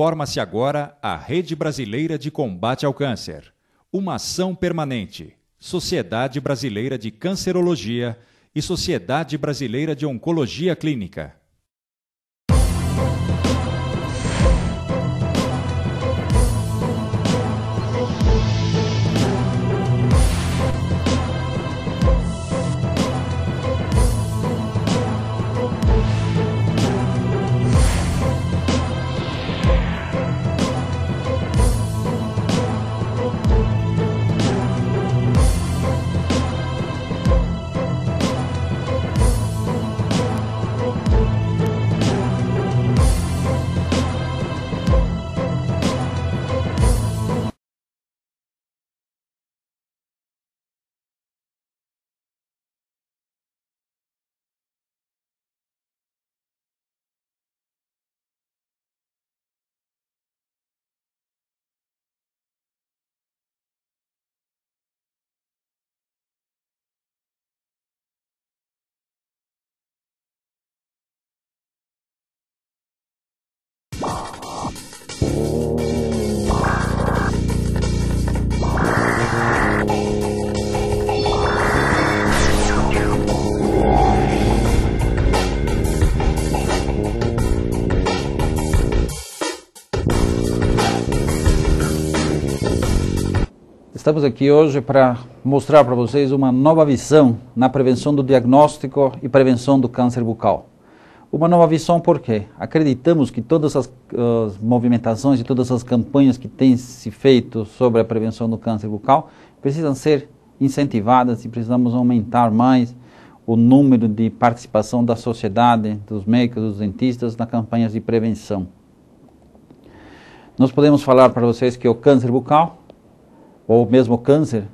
Forma-se agora a Rede Brasileira de Combate ao Câncer, uma ação permanente, Sociedade Brasileira de Cancerologia e Sociedade Brasileira de Oncologia Clínica. Estamos aqui hoje para mostrar para vocês uma nova visão na prevenção do diagnóstico e prevenção do câncer bucal. Uma nova visão porque acreditamos que todas as, movimentações e todas as campanhas que têm se feito sobre a prevenção do câncer bucal precisam ser incentivadas e precisamos aumentar mais o número de participação da sociedade, dos médicos, dos dentistas nas campanhas de prevenção. Nós podemos falar para vocês que o câncer bucal ou mesmo câncer,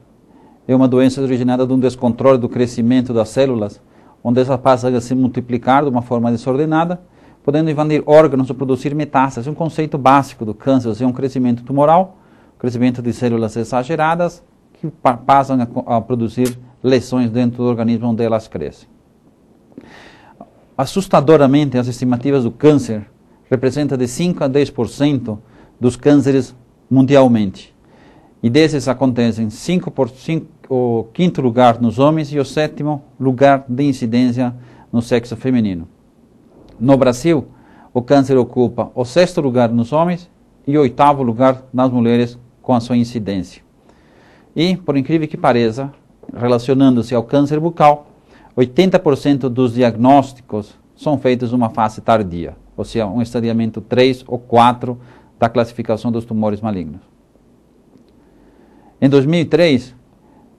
é uma doença originada de um descontrole do crescimento das células, onde elas passam a se multiplicar de uma forma desordenada, podendo invadir órgãos ou produzir metástases. É um conceito básico do câncer, é um crescimento tumoral, crescimento de células exageradas, que passam a, a produzir lesões dentro do organismo onde elas crescem. Assustadoramente, as estimativas do câncer representam de 5 a 10% dos cânceres mundialmente. E desses acontecem cinco por o quinto lugar nos homens e o sétimo lugar de incidência no sexo feminino. No Brasil, o câncer ocupa o sexto lugar nos homens e o oitavo lugar nas mulheres com a sua incidência. E, por incrível que pareça, relacionando-se ao câncer bucal, 80% dos diagnósticos são feitos numa fase tardia, ou seja, um estadiamento 3 ou 4 da classificação dos tumores malignos. Em 2003,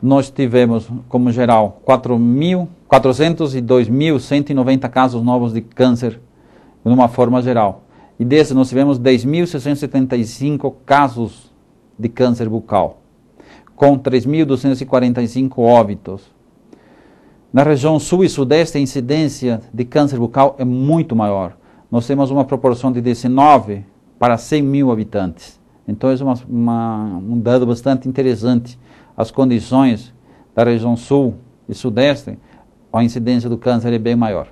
nós tivemos, como geral, 402.190 casos novos de câncer, de uma forma geral. E desses, nós tivemos 10.675 casos de câncer bucal, com 3.245 óbitos. Na região sul e sudeste, a incidência de câncer bucal é muito maior. Nós temos uma proporção de 19 para 100 mil habitantes. Então é uma, uma, um dado bastante interessante. As condições da região sul e sudeste, a incidência do câncer é bem maior.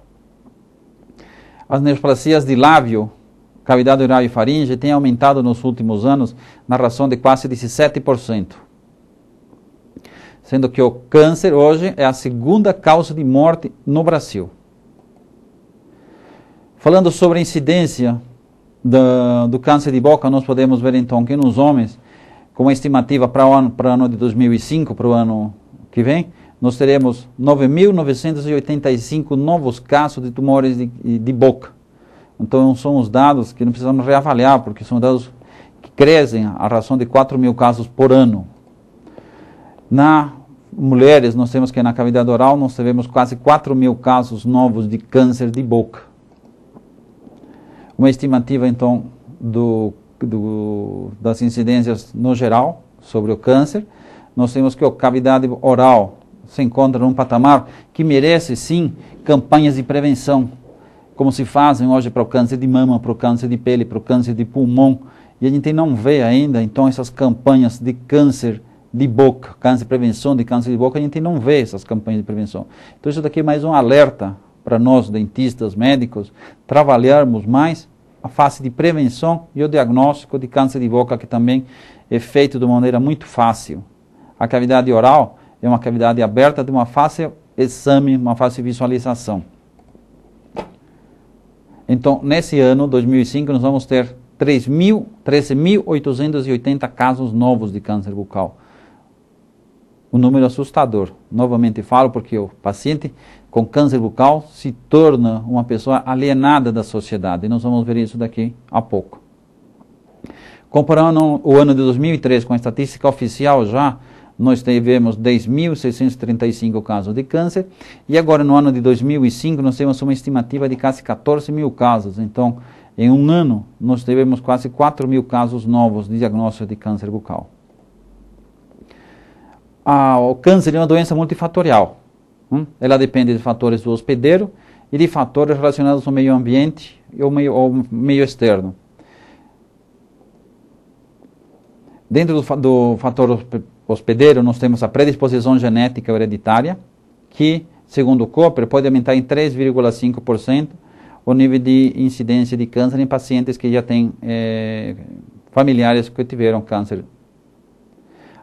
As neoplasias de lábio, cavidade oral e faringe têm aumentado nos últimos anos na ração de quase 17%. Sendo que o câncer hoje é a segunda causa de morte no Brasil. Falando sobre a incidência do, do câncer de boca, nós podemos ver então que nos homens, com uma estimativa para o ano, para o ano de 2005, para o ano que vem, nós teremos 9.985 novos casos de tumores de, de, boca. Então, são os dados que não precisamos reavaliar, porque são dados que crescem a razão de 4 mil casos por ano. Na mulheres, nós temos que na cavidade oral, nós tivemos quase 4 mil casos novos de câncer de boca uma estimativa então do, do, das incidências no geral sobre o câncer. Nós temos que a cavidade oral se encontra num patamar que merece sim campanhas de prevenção, como se fazem hoje para o câncer de mama, para o câncer de pele, para o câncer de pulmão. E a gente não vê ainda então essas campanhas de câncer de boca, câncer de prevenção de câncer de boca, a gente não vê essas campanhas de prevenção. Então isso daqui é mais um alerta para nós dentistas, médicos, trabalharmos mais a face de prevenção e o diagnóstico de câncer de boca, que também é feito de maneira muito fácil. A cavidade oral é uma cavidade aberta de uma fácil exame, uma fácil visualização. Então, nesse ano, 2005, nós vamos ter 13.880 casos novos de câncer bucal. Um número assustador. Novamente falo porque o paciente com câncer bucal se torna uma pessoa alienada da sociedade. E nós vamos ver isso daqui a pouco. Comparando o ano de 2003 com a estatística oficial já, nós tivemos 10.635 casos de câncer e agora no ano de 2005 nós temos uma estimativa de quase 14 mil casos. Então, em um ano, nós tivemos quase 4 mil casos novos de diagnóstico de câncer bucal. Ah, o câncer é uma doença multifatorial. Hum? Ela depende de fatores do hospedeiro e de fatores relacionados ao meio ambiente e ao meio, ao meio externo. Dentro do, do fator hospedeiro, nós temos a predisposição genética hereditária, que, segundo o Cooper, pode aumentar em 3,5% o nível de incidência de câncer em pacientes que já têm eh, familiares que tiveram câncer.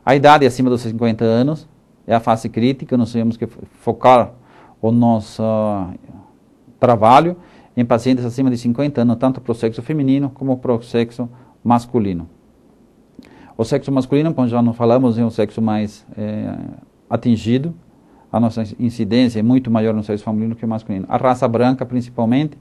A idade é acima dos 50 anos é a fase crítica, nós temos que focar o nosso ah, trabalho em pacientes acima de 50 anos, tanto para o sexo feminino como para o sexo masculino. O sexo masculino, como já não falamos, é um sexo mais é, atingido, a nossa incidência é muito maior no sexo feminino que no masculino. A raça branca, principalmente,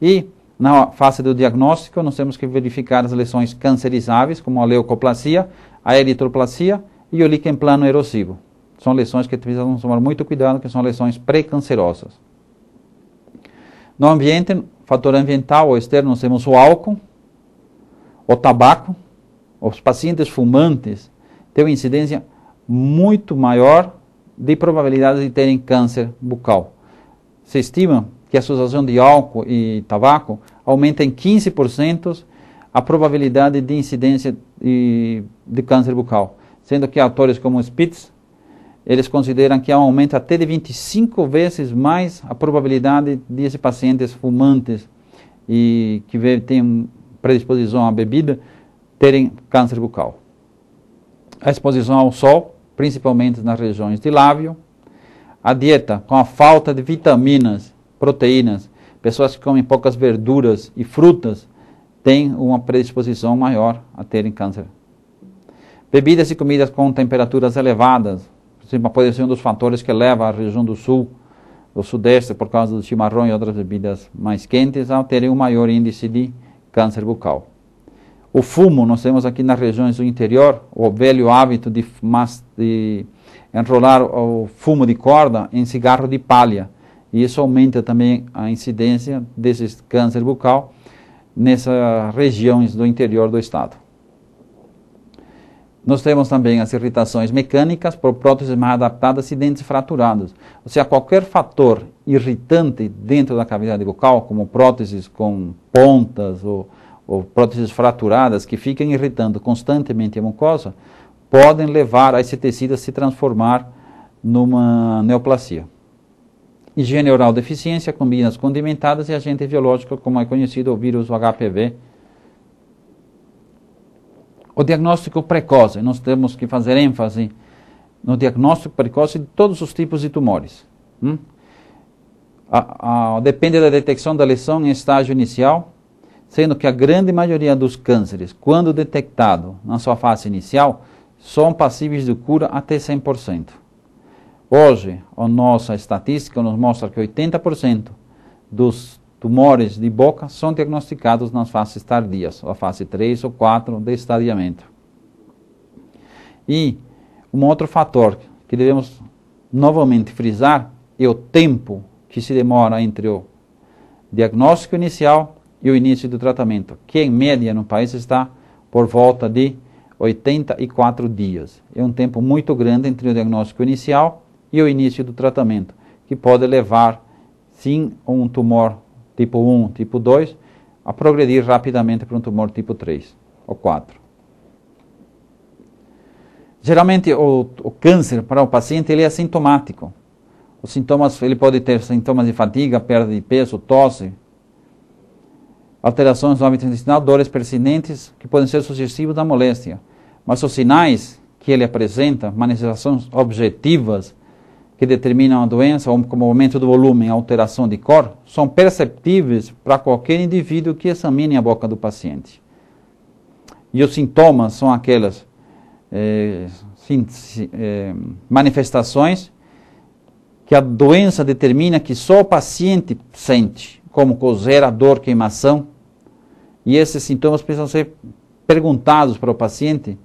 e na fase do diagnóstico, nós temos que verificar as lesões cancerizáveis, como a leucoplasia, a eritroplasia e o líquen plano erosivo. São lesões que precisamos tomar muito cuidado, que são lesões pré-cancerosas. No ambiente, fator ambiental ou externo, nós temos o álcool, o tabaco. Os pacientes fumantes têm uma incidência muito maior de probabilidade de terem câncer bucal. Se estima que a associação de álcool e tabaco aumenta em 15% a probabilidade de incidência de, de câncer bucal, sendo que atores como Spitz, eles consideram que aumenta até de 25 vezes mais a probabilidade de pacientes fumantes e que têm predisposição à bebida terem câncer bucal. A exposição ao sol, principalmente nas regiões de lábio, a dieta com a falta de vitaminas, proteínas, pessoas que comem poucas verduras e frutas têm uma predisposição maior a terem câncer. Bebidas e comidas com temperaturas elevadas, Sempre pode ser um dos fatores que leva a região do sul, do sudeste, por causa do chimarrão e outras bebidas mais quentes, a terem um maior índice de câncer bucal. O fumo, nós temos aqui nas regiões do interior o velho hábito de, de enrolar o fumo de corda em cigarro de palha. E isso aumenta também a incidência desses câncer bucal nessas regiões do interior do estado. Nós temos também as irritações mecânicas por próteses mal adaptadas e dentes fraturados. Ou seja, qualquer fator irritante dentro da cavidade bucal, como próteses com pontas ou, ou próteses fraturadas que ficam irritando constantemente a mucosa, podem levar a esse tecido a se transformar numa neoplasia. Higiene oral deficiência combina as condimentadas e agentes biológicos, como é conhecido o vírus HPV, o diagnóstico precoce. Nós temos que fazer ênfase no diagnóstico precoce de todos os tipos de tumores. Hum? A, a, depende da detecção da lesão em estágio inicial, sendo que a grande maioria dos cânceres, quando detectado na sua fase inicial, são passíveis de cura até 100%. Hoje, a nossa estatística nos mostra que 80% dos tumores de boca são diagnosticados nas fases tardias, ou a fase 3 ou 4 de estadiamento. E um outro fator que devemos novamente frisar é o tempo que se demora entre o diagnóstico inicial e o início do tratamento, que em média no país está por volta de 84 dias. É um tempo muito grande entre o diagnóstico inicial e o início do tratamento, que pode levar sim a um tumor tipo 1, tipo 2, a progredir rapidamente para um tumor tipo 3 ou 4. Geralmente o, o câncer para o paciente ele é sintomático. Os sintomas, ele pode ter sintomas de fadiga, perda de peso, tosse, alterações no hábito intestinal, dores persistentes que podem ser sugestivos da moléstia. Mas os sinais que ele apresenta, manifestações objetivas, que determinam a doença, como aumento do volume, alteração de cor, são perceptíveis para qualquer indivíduo que examine a boca do paciente. E os sintomas são aquelas é, sim, é, manifestações que a doença determina que só o paciente sente, como coceira, dor, queimação. E esses sintomas precisam ser perguntados para o paciente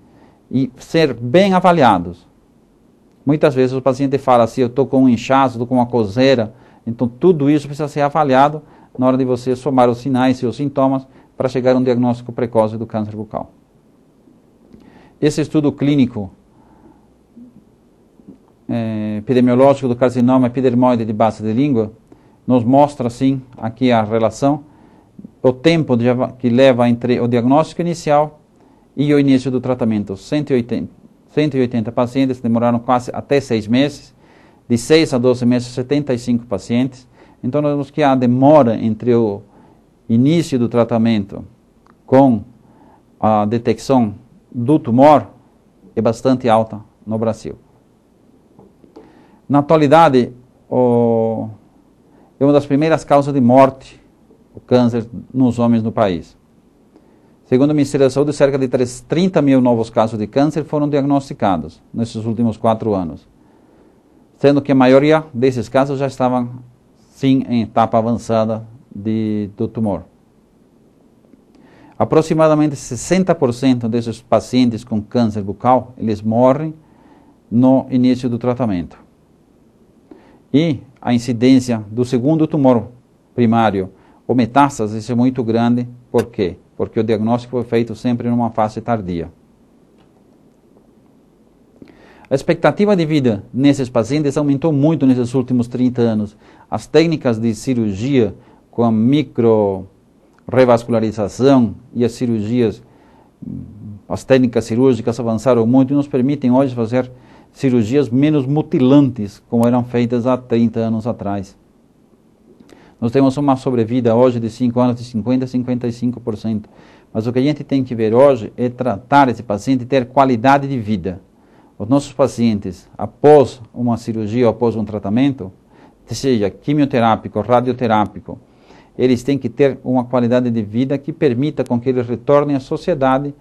e ser bem avaliados Muitas vezes o paciente fala assim, eu estou com um inchaço, estou com uma coseira. Então tudo isso precisa ser avaliado na hora de você somar os sinais e os sintomas para chegar a um diagnóstico precoce do câncer bucal. Esse estudo clínico é, epidemiológico do carcinoma epidermoide de base de língua nos mostra, sim, aqui a relação, o tempo de, que leva entre o diagnóstico inicial e o início do tratamento, 180, 180 pacientes, demoraram quase até seis meses. De 6 a 12 meses, 75 pacientes. Então, nós vemos que a demora entre o início do tratamento com a detecção do tumor é bastante alta no Brasil. Na atualidade, o, é uma das primeiras causas de morte, o câncer nos homens no país. Segundo o Ministério da Saúde, cerca de 30 mil novos casos de câncer foram diagnosticados nesses últimos quatro anos, sendo que a maioria desses casos já estavam, sim, em etapa avançada de, do tumor. Aproximadamente 60% desses pacientes com câncer bucal, eles morrem no início do tratamento. E a incidência do segundo tumor primário ou metástases é muito grande, por quê? porque o diagnóstico foi é feito sempre numa fase tardia. A expectativa de vida nesses pacientes aumentou muito nesses últimos 30 anos. As técnicas de cirurgia com a microrevascularização e as cirurgias, as técnicas cirúrgicas avançaram muito e nos permitem hoje fazer cirurgias menos mutilantes, como eram feitas há 30 anos atrás. Nós temos uma sobrevida hoje de 5 anos de 50% a 55%. Mas o que a gente tem que ver hoje é tratar esse paciente e ter qualidade de vida. Os nossos pacientes, após uma cirurgia, após um tratamento, seja quimioterápico, radioterápico, eles têm que ter uma qualidade de vida que permita com que eles retornem à sociedade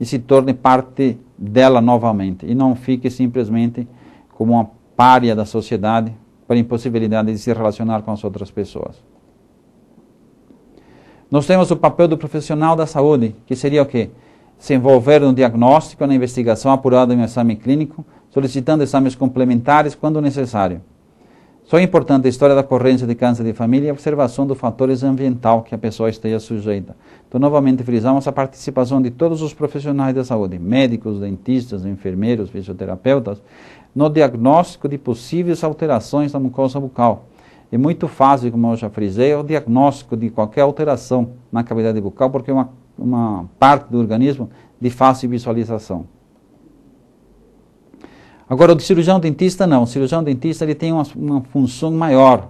e se tornem parte dela novamente. E não fique simplesmente como uma párea da sociedade, a impossibilidade de se relacionar com as outras pessoas. Nós temos o papel do profissional da saúde, que seria o quê? Se envolver no diagnóstico, na investigação apurada em um exame clínico, solicitando exames complementares quando necessário. Só é importante a história da ocorrência de câncer de família e a observação dos fatores ambiental que a pessoa esteja sujeita. Então, novamente, frisamos a participação de todos os profissionais da saúde, médicos, dentistas, enfermeiros, fisioterapeutas, no diagnóstico de possíveis alterações da mucosa bucal. É muito fácil, como eu já frisei, é o diagnóstico de qualquer alteração na cavidade bucal, porque é uma, uma parte do organismo de fácil visualização. Agora, o de cirurgião dentista não. O cirurgião dentista ele tem uma, uma função maior,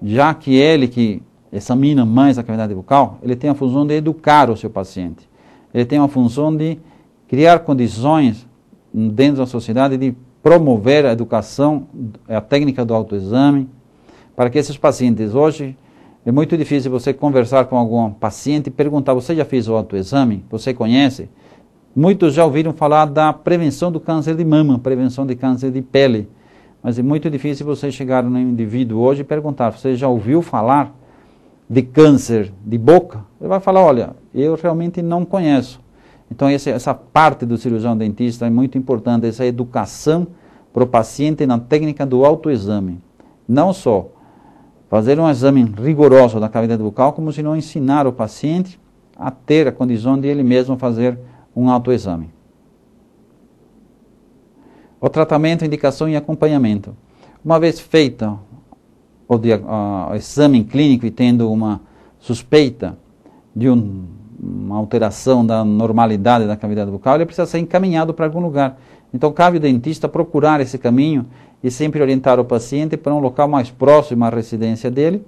já que ele que examina mais a cavidade bucal, ele tem a função de educar o seu paciente. Ele tem a função de criar condições dentro da sociedade de promover a educação, a técnica do autoexame, para que esses pacientes, hoje é muito difícil você conversar com algum paciente e perguntar, você já fez o autoexame? Você conhece? Muitos já ouviram falar da prevenção do câncer de mama, prevenção de câncer de pele, mas é muito difícil você chegar no indivíduo hoje e perguntar, você já ouviu falar de câncer de boca? Ele vai falar, olha, eu realmente não conheço. Então, essa parte do cirurgião dentista é muito importante, essa educação para o paciente na técnica do autoexame. Não só fazer um exame rigoroso da cavidade bucal, como se não ensinar o paciente a ter a condição de ele mesmo fazer um autoexame. O tratamento, indicação e acompanhamento. Uma vez feito o, dia, o exame clínico e tendo uma suspeita de um uma alteração da normalidade da cavidade bucal, ele precisa ser encaminhado para algum lugar. Então, cabe o dentista procurar esse caminho e sempre orientar o paciente para um local mais próximo à residência dele,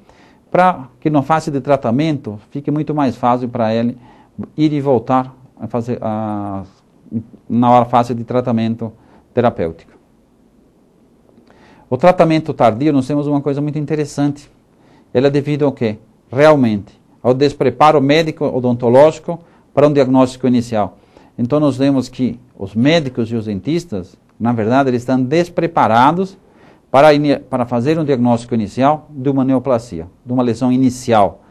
para que na fase de tratamento fique muito mais fácil para ele ir e voltar a fazer a, na fase de tratamento terapêutico. O tratamento tardio, nós temos uma coisa muito interessante. Ele é devido ao quê? Realmente, ao despreparo médico odontológico para um diagnóstico inicial. Então nós vemos que os médicos e os dentistas, na verdade, eles estão despreparados para, para fazer um diagnóstico inicial de uma neoplasia, de uma lesão inicial.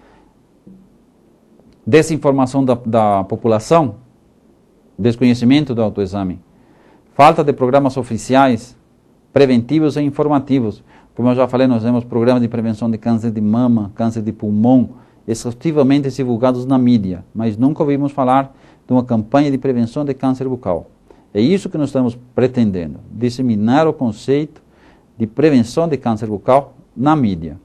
Desinformação da, da população, desconhecimento do autoexame, falta de programas oficiais preventivos e informativos. Como eu já falei, nós temos programas de prevenção de câncer de mama, câncer de pulmão, exaustivamente divulgados na mídia, mas nunca ouvimos falar de uma campanha de prevenção de câncer bucal. É isso que nós estamos pretendendo, disseminar o conceito de prevenção de câncer bucal na mídia.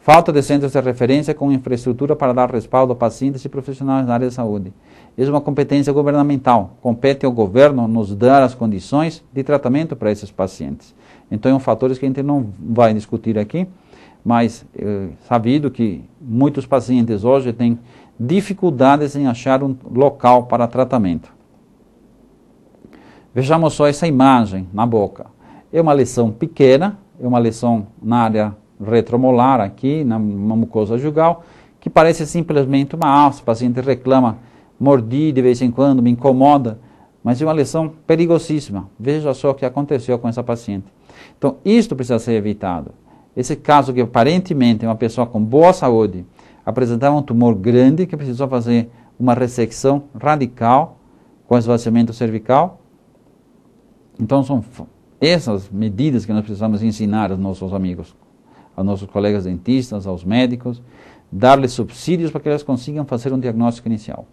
Falta de centros de referência com infraestrutura para dar respaldo a pacientes e profissionais da área de saúde. Isso é uma competência governamental. Compete ao governo nos dar as condições de tratamento para esses pacientes. Então, são é fatores que a gente não vai discutir aqui mas é sabido que muitos pacientes hoje têm dificuldades em achar um local para tratamento. Vejamos só essa imagem na boca. É uma lesão pequena, é uma lesão na área retromolar aqui, na mucosa jugal, que parece simplesmente uma alça. O paciente reclama, mordi de vez em quando, me incomoda, mas é uma lesão perigosíssima. Veja só o que aconteceu com essa paciente. Então, isto precisa ser evitado. Esse caso que aparentemente é uma pessoa com boa saúde apresentava um tumor grande que precisou fazer uma ressecção radical com esvaziamento cervical. Então são essas medidas que nós precisamos ensinar aos nossos amigos, aos nossos colegas dentistas, aos médicos, dar-lhes subsídios para que eles consigam fazer um diagnóstico inicial.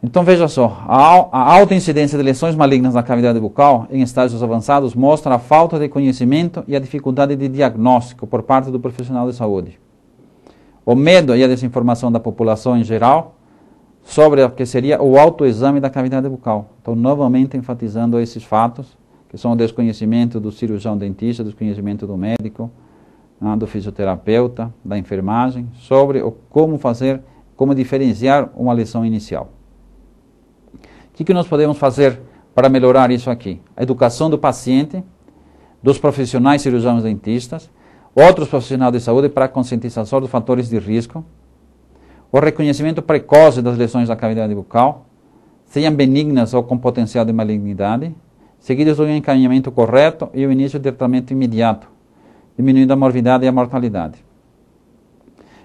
Então veja só, a alta incidência de lesões malignas na cavidade bucal em estágios avançados mostra a falta de conhecimento e a dificuldade de diagnóstico por parte do profissional de saúde. O medo e a desinformação da população em geral sobre o que seria o autoexame da cavidade bucal. Então, novamente enfatizando esses fatos, que são o desconhecimento do cirurgião dentista, desconhecimento do médico, ah, do fisioterapeuta, da enfermagem, sobre o como fazer, como diferenciar uma lesão inicial que, que nós podemos fazer para melhorar isso aqui? A educação do paciente, dos profissionais cirurgiões dentistas, outros profissionais de saúde para a conscientização dos fatores de risco, o reconhecimento precoce das lesões da cavidade bucal, sejam benignas ou com potencial de malignidade, seguidos de um encaminhamento correto e o início de tratamento imediato, diminuindo a morbidade e a mortalidade.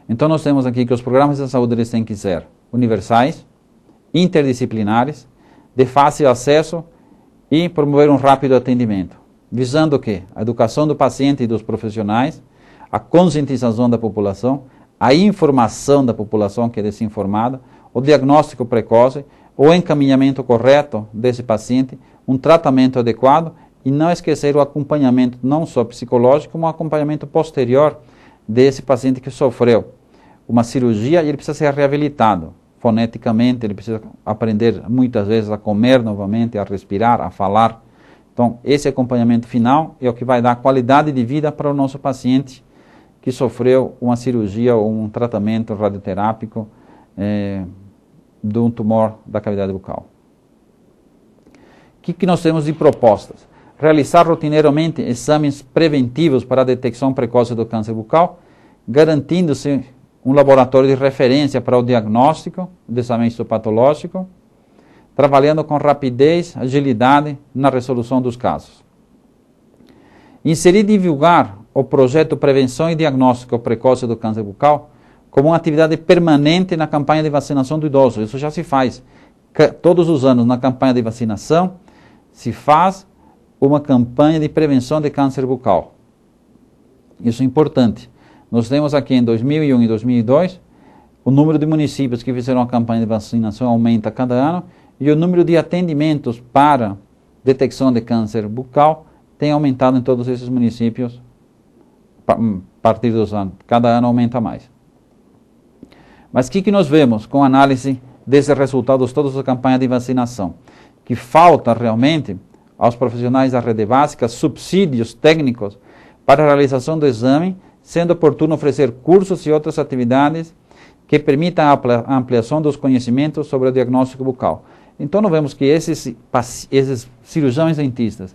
Então nós temos aqui que os programas de saúde eles têm que ser universais, interdisciplinares, de fácil acesso e promover um rápido atendimento, visando o quê? A educação do paciente e dos profissionais, a conscientização da população, a informação da população que é desinformada, o diagnóstico precoce, o encaminhamento correto desse paciente, um tratamento adequado e não esquecer o acompanhamento não só psicológico, mas o acompanhamento posterior desse paciente que sofreu uma cirurgia e ele precisa ser reabilitado foneticamente, ele precisa aprender muitas vezes a comer novamente, a respirar, a falar. Então, esse acompanhamento final é o que vai dar qualidade de vida para o nosso paciente que sofreu uma cirurgia ou um tratamento radioterápico é, de um tumor da cavidade bucal. O que, que nós temos de propostas? Realizar rotineiramente exames preventivos para a detecção precoce do câncer bucal, garantindo-se um laboratório de referência para o diagnóstico de dessamento histopatológico, trabalhando com rapidez, agilidade na resolução dos casos. Inserir e divulgar o projeto Prevenção e Diagnóstico Precoce do Câncer Bucal como uma atividade permanente na campanha de vacinação do idoso. Isso já se faz. Todos os anos, na campanha de vacinação, se faz uma campanha de prevenção de câncer bucal. Isso é importante. Nós temos aqui em 2001 e 2002 o número de municípios que fizeram a campanha de vacinação aumenta cada ano e o número de atendimentos para detecção de câncer bucal tem aumentado em todos esses municípios hum, a partir dos anos. Cada ano aumenta mais. Mas o que, que nós vemos com a análise desses resultados todas as campanha de vacinação? Que falta realmente aos profissionais da rede básica subsídios técnicos para a realização do exame sendo oportuno oferecer cursos e outras atividades que permitam a ampliação dos conhecimentos sobre o diagnóstico bucal. Então, nós vemos que esses, esses cirurgiões dentistas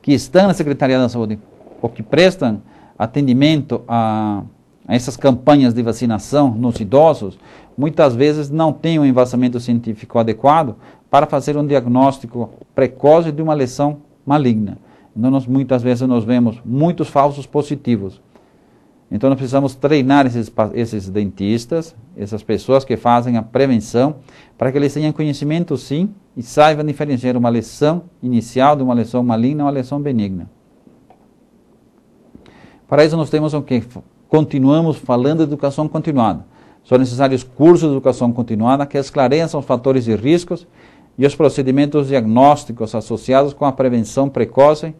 que estão na Secretaria da Saúde ou que prestam atendimento a, a essas campanhas de vacinação nos idosos, muitas vezes não têm um embasamento científico adequado para fazer um diagnóstico precoce de uma lesão maligna. Então, nós, muitas vezes nós vemos muitos falsos positivos. Então nós precisamos treinar esses, esses dentistas, essas pessoas que fazem a prevenção, para que eles tenham conhecimento sim e saibam diferenciar uma lesão inicial de uma lesão maligna ou uma lesão benigna. Para isso nós temos o que? Continuamos falando de educação continuada. São necessários cursos de educação continuada que esclareçam os fatores e riscos e os procedimentos diagnósticos associados com a prevenção precoce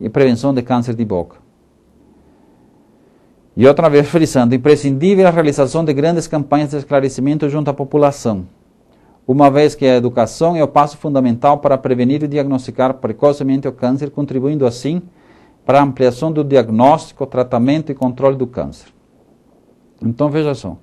e prevenção de câncer de boca. E outra vez frisando, imprescindível a realização de grandes campanhas de esclarecimento junto à população, uma vez que a educação é o passo fundamental para prevenir e diagnosticar precocemente o câncer, contribuindo assim para a ampliação do diagnóstico, tratamento e controle do câncer. Então veja só,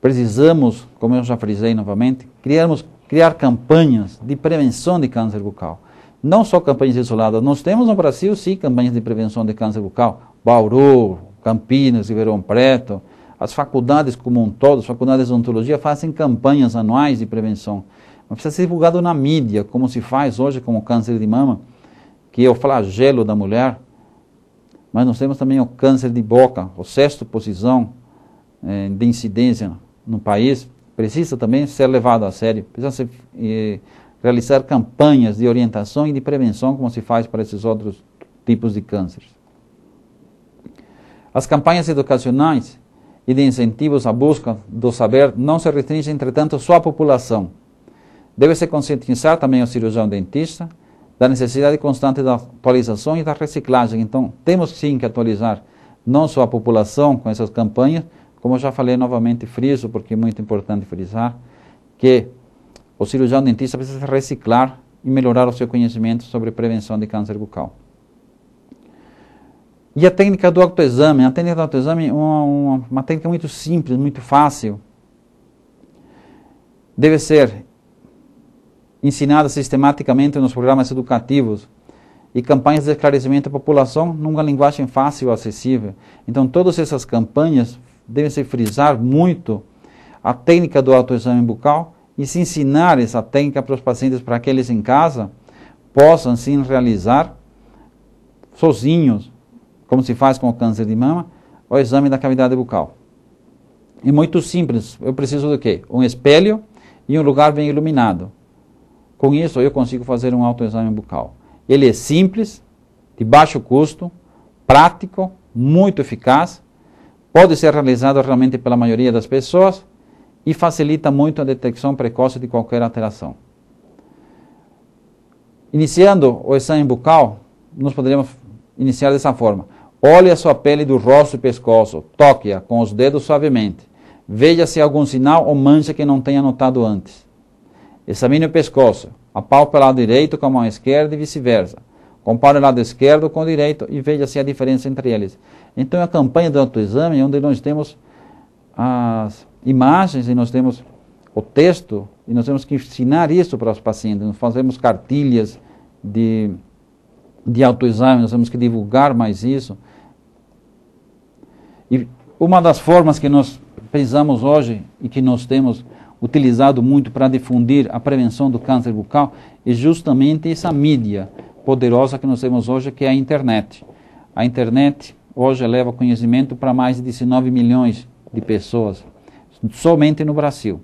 precisamos, como eu já frisei novamente, criarmos, criar campanhas de prevenção de câncer bucal. Não só campanhas isoladas, nós temos no Brasil sim campanhas de prevenção de câncer bucal, Bauru, Campinas, Ribeirão Preto, as faculdades como um todo, as faculdades de odontologia fazem campanhas anuais de prevenção. Mas precisa ser divulgado na mídia, como se faz hoje com o câncer de mama, que é o flagelo da mulher. Mas nós temos também o câncer de boca, o sexto posição eh, de incidência no país. Precisa também ser levado a sério. Precisa ser, eh, realizar campanhas de orientação e de prevenção, como se faz para esses outros tipos de cânceres. As campanhas educacionais e de incentivos à busca do saber não se restringem, entretanto, só à população. Deve-se conscientizar também o cirurgião dentista da necessidade constante da atualização e da reciclagem. Então, temos sim que atualizar não só a população com essas campanhas, como já falei novamente, friso, porque é muito importante frisar, que o cirurgião dentista precisa reciclar e melhorar o seu conhecimento sobre prevenção de câncer bucal. E a técnica do autoexame, a técnica do autoexame é uma, uma, uma técnica muito simples, muito fácil. Deve ser ensinada sistematicamente nos programas educativos e campanhas de esclarecimento à população numa linguagem fácil e acessível. Então, todas essas campanhas devem se frisar muito a técnica do autoexame bucal e se ensinar essa técnica para os pacientes, para que eles em casa possam sim realizar sozinhos como se faz com o câncer de mama, o exame da cavidade bucal. É muito simples, eu preciso do quê? Um espelho e um lugar bem iluminado. Com isso eu consigo fazer um autoexame bucal. Ele é simples, de baixo custo, prático, muito eficaz, pode ser realizado realmente pela maioria das pessoas e facilita muito a detecção precoce de qualquer alteração. Iniciando o exame bucal, nós poderíamos iniciar dessa forma. Olhe a sua pele do rosto e pescoço, toque-a com os dedos suavemente. Veja se há algum sinal ou mancha que não tenha notado antes. Examine o pescoço, a pálpebra lado direito com a mão esquerda e vice-versa. Compare o lado esquerdo com o direito e veja se há diferença entre eles. Então, é a campanha do autoexame, onde nós temos as imagens e nós temos o texto, e nós temos que ensinar isso para os pacientes. Nós fazemos cartilhas de, de autoexame, nós temos que divulgar mais isso. E uma das formas que nós precisamos hoje e que nós temos utilizado muito para difundir a prevenção do câncer bucal é justamente essa mídia poderosa que nós temos hoje, que é a internet. A internet hoje leva conhecimento para mais de 19 milhões de pessoas, somente no Brasil.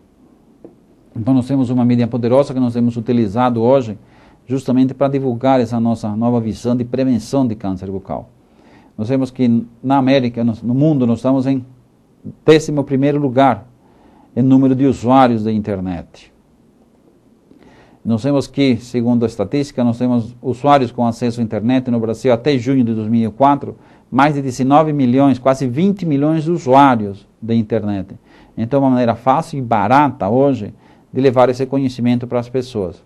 Então nós temos uma mídia poderosa que nós temos utilizado hoje justamente para divulgar essa nossa nova visão de prevenção de câncer bucal. Nós vemos que na América, no mundo, nós estamos em 11 lugar em número de usuários da internet. Nós vemos que, segundo a estatística, nós temos usuários com acesso à internet no Brasil até junho de 2004, mais de 19 milhões, quase 20 milhões de usuários da internet. Então, é uma maneira fácil e barata hoje de levar esse conhecimento para as pessoas.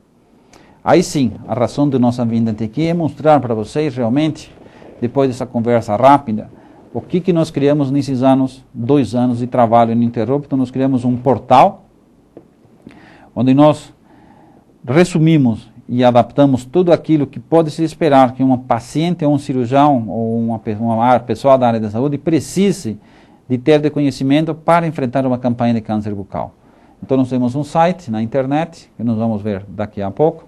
Aí sim, a razão de nossa vinda até aqui é mostrar para vocês realmente depois dessa conversa rápida, o que, que nós criamos nesses anos, dois anos de trabalho ininterrupto? Nós criamos um portal onde nós resumimos e adaptamos tudo aquilo que pode se esperar que uma paciente ou um cirurgião ou uma, uma pessoa da área da saúde precise de ter de conhecimento para enfrentar uma campanha de câncer bucal. Então nós temos um site na internet, que nós vamos ver daqui a pouco.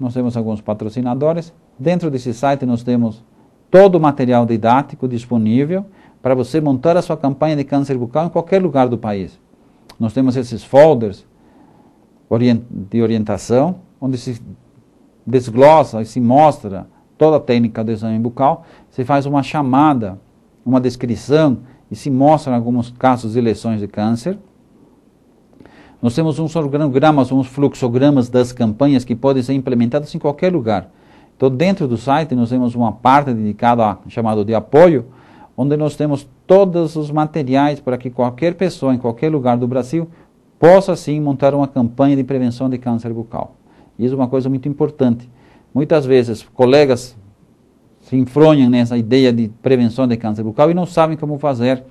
Nós temos alguns patrocinadores Dentro desse site nós temos todo o material didático disponível para você montar a sua campanha de câncer bucal em qualquer lugar do país. Nós temos esses folders de orientação, onde se desglossa e se mostra toda a técnica do exame bucal. Você faz uma chamada, uma descrição e se mostram alguns casos de lesões de câncer. Nós temos uns organogramas, uns fluxogramas das campanhas que podem ser implementados em qualquer lugar. Então, dentro do site, nós temos uma parte dedicada, chamada de apoio, onde nós temos todos os materiais para que qualquer pessoa, em qualquer lugar do Brasil, possa sim montar uma campanha de prevenção de câncer bucal. Isso é uma coisa muito importante. Muitas vezes, colegas se enfronham nessa ideia de prevenção de câncer bucal e não sabem como fazer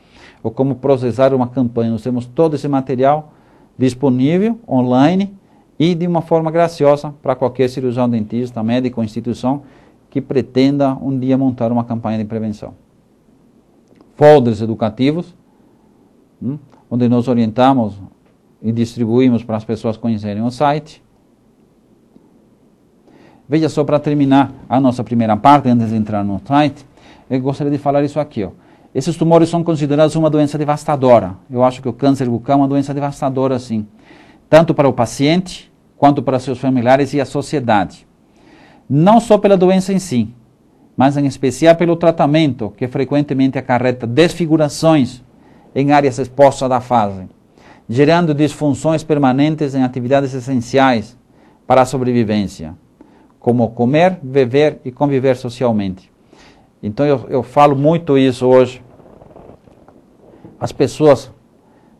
ou como processar uma campanha. Nós temos todo esse material disponível online e de uma forma graciosa para qualquer cirurgião dentista, médico ou instituição que pretenda um dia montar uma campanha de prevenção. Folders educativos, hum, onde nós orientamos e distribuímos para as pessoas conhecerem o site. Veja só, para terminar a nossa primeira parte, antes de entrar no site, eu gostaria de falar isso aqui. Ó. Esses tumores são considerados uma doença devastadora. Eu acho que o câncer bucal é uma doença devastadora, sim tanto para o paciente quanto para seus familiares e a sociedade. Não só pela doença em si, mas em especial pelo tratamento, que frequentemente acarreta desfigurações em áreas expostas da fase, gerando disfunções permanentes em atividades essenciais para a sobrevivência, como comer, beber e conviver socialmente. Então eu, eu falo muito isso hoje. As pessoas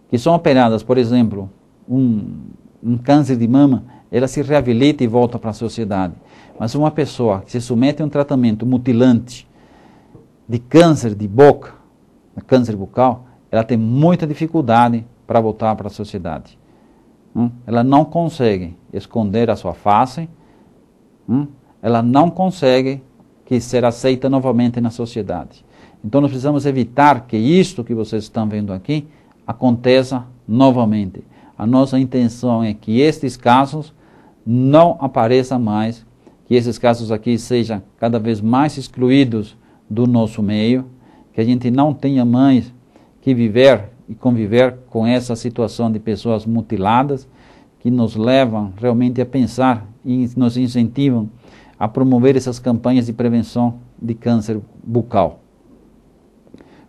que são operadas, por exemplo, um, um câncer de mama, ela se reabilita e volta para a sociedade. Mas uma pessoa que se submete a um tratamento mutilante de câncer de boca, câncer bucal, ela tem muita dificuldade para voltar para a sociedade. Hum? Ela não consegue esconder a sua face, hum? ela não consegue que ser aceita novamente na sociedade. Então nós precisamos evitar que isto que vocês estão vendo aqui aconteça novamente. A nossa intenção é que estes casos não apareçam mais, que esses casos aqui sejam cada vez mais excluídos do nosso meio, que a gente não tenha mais que viver e conviver com essa situação de pessoas mutiladas, que nos levam realmente a pensar e nos incentivam a promover essas campanhas de prevenção de câncer bucal.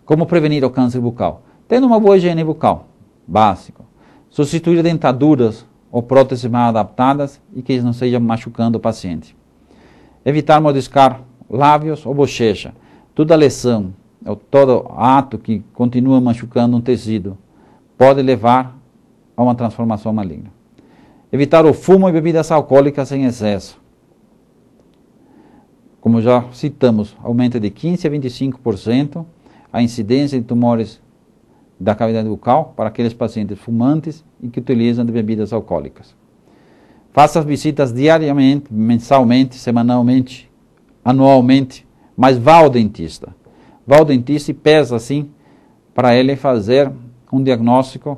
Como prevenir o câncer bucal? Tendo uma boa higiene bucal, básico Substituir dentaduras ou próteses mal adaptadas e que não sejam machucando o paciente. Evitar modificar lábios ou bochecha. Toda lesão ou todo ato que continua machucando um tecido pode levar a uma transformação maligna. Evitar o fumo e bebidas alcoólicas em excesso. Como já citamos, aumenta de 15 a 25% a incidência de tumores da cavidade bucal para aqueles pacientes fumantes e que utilizam de bebidas alcoólicas. Faça as visitas diariamente, mensalmente, semanalmente, anualmente, mas vá ao dentista. Vá ao dentista e pesa assim para ele fazer um diagnóstico,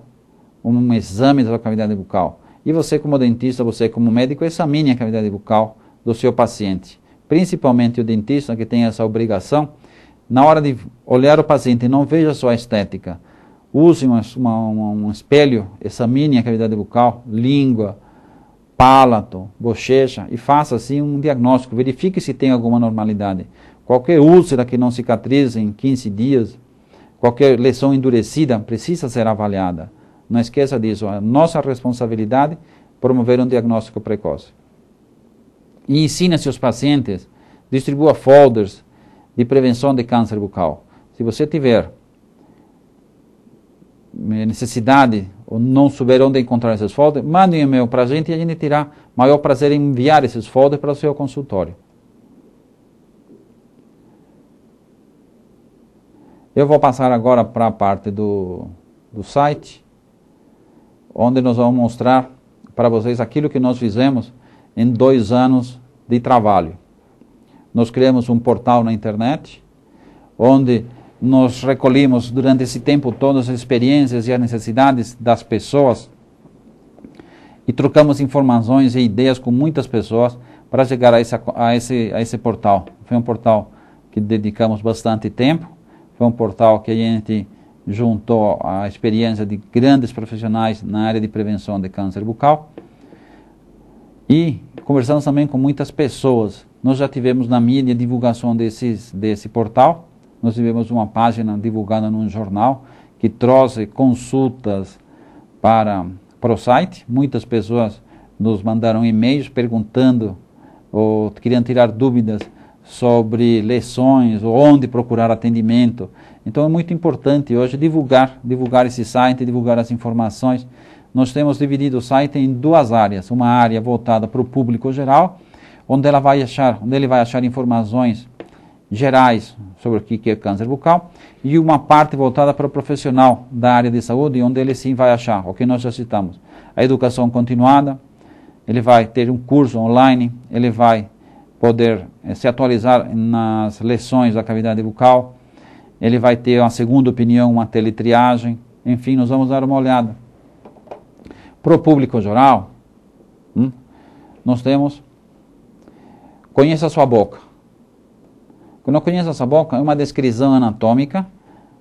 um exame da cavidade bucal. E você como dentista, você como médico, examine a cavidade bucal do seu paciente. Principalmente o dentista que tem essa obrigação, na hora de olhar o paciente, não veja só a estética, Usem uma, uma, um espelho, examine a cavidade bucal, língua, palato, bochecha e faça assim um diagnóstico. Verifique se tem alguma normalidade. Qualquer úlcera que não cicatrize em 15 dias, qualquer lesão endurecida precisa ser avaliada. Não esqueça disso. A é nossa responsabilidade promover um diagnóstico precoce. E ensine seus pacientes, distribua folders de prevenção de câncer bucal. Se você tiver necessidade ou não souber onde encontrar esses folders, mande um e-mail para a gente e a gente terá maior prazer em enviar esses folders para o seu consultório. Eu vou passar agora para a parte do, do site, onde nós vamos mostrar para vocês aquilo que nós fizemos em dois anos de trabalho. Nós criamos um portal na internet, onde nós recolhemos durante esse tempo todas as experiências e as necessidades das pessoas e trocamos informações e ideias com muitas pessoas para chegar a esse, a esse, a esse portal. Foi um portal que dedicamos bastante tempo, foi um portal que a gente juntou a experiência de grandes profissionais na área de prevenção de câncer bucal e conversamos também com muitas pessoas. Nós já tivemos na mídia divulgação desses, desse portal nós tivemos uma página divulgada num jornal que trouxe consultas para, para o site. Muitas pessoas nos mandaram e-mails perguntando ou queriam tirar dúvidas sobre leções ou onde procurar atendimento. Então é muito importante hoje divulgar, divulgar esse site, divulgar as informações. Nós temos dividido o site em duas áreas, uma área voltada para o público geral, onde ela vai achar, onde ele vai achar informações gerais sobre o que é câncer bucal e uma parte voltada para o profissional da área de saúde, onde ele sim vai achar o que nós já citamos. A educação continuada, ele vai ter um curso online, ele vai poder eh, se atualizar nas leções da cavidade bucal, ele vai ter uma segunda opinião, uma teletriagem, enfim, nós vamos dar uma olhada. Para o público geral, hum, nós temos conheça a sua boca quando eu conheço essa boca, é uma descrição anatômica,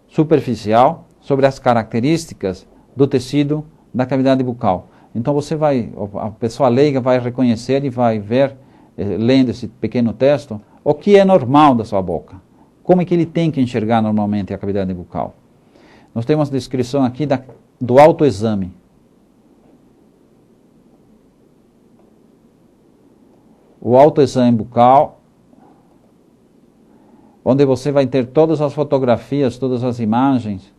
superficial, sobre as características do tecido da cavidade bucal. Então você vai, a pessoa leiga vai reconhecer e vai ver, eh, lendo esse pequeno texto, o que é normal da sua boca. Como é que ele tem que enxergar normalmente a cavidade bucal? Nós temos a descrição aqui da, do autoexame. O autoexame bucal onde você vai ter todas as fotografias, todas as imagens.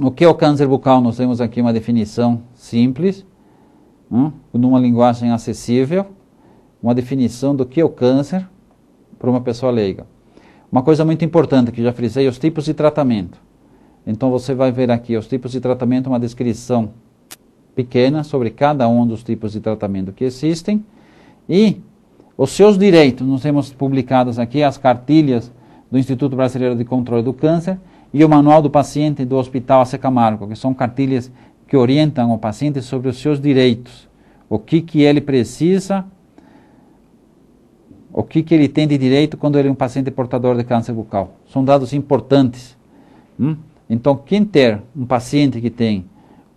O que é o câncer bucal? Nós temos aqui uma definição simples, né? numa linguagem acessível, uma definição do que é o câncer para uma pessoa leiga. Uma coisa muito importante que já frisei, os tipos de tratamento. Então você vai ver aqui os tipos de tratamento, uma descrição pequena sobre cada um dos tipos de tratamento que existem e os seus direitos. Nós temos publicadas aqui as cartilhas do Instituto Brasileiro de Controle do Câncer e o Manual do Paciente do Hospital Ace Camargo, que são cartilhas que orientam o paciente sobre os seus direitos, o que, que ele precisa, o que, que ele tem de direito quando ele é um paciente portador de câncer bucal. São dados importantes. Hum? Então, quem ter um paciente que tem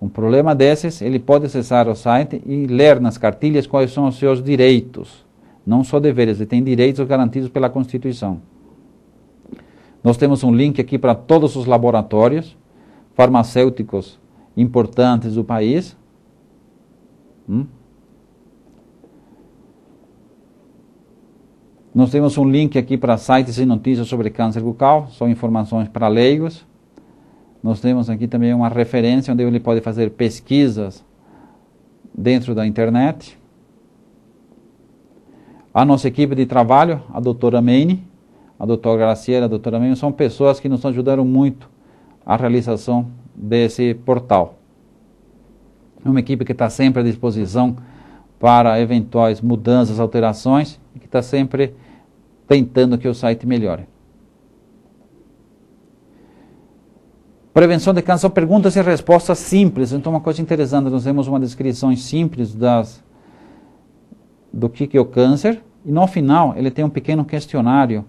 um problema desses, ele pode acessar o site e ler nas cartilhas quais são os seus direitos não só deveres, ele tem direitos garantidos pela Constituição. Nós temos um link aqui para todos os laboratórios farmacêuticos importantes do país. Hum? Nós temos um link aqui para sites e notícias sobre câncer bucal, são informações para leigos. Nós temos aqui também uma referência onde ele pode fazer pesquisas dentro da internet. A nossa equipe de trabalho, a doutora Meine, a doutora Graciela, a doutora Meine, são pessoas que nos ajudaram muito à realização desse portal. É uma equipe que está sempre à disposição para eventuais mudanças, alterações, e que está sempre tentando que o site melhore. Prevenção de câncer são perguntas e respostas simples, então uma coisa interessante, nós temos uma descrição simples das do que, é o câncer e no final ele tem um pequeno questionário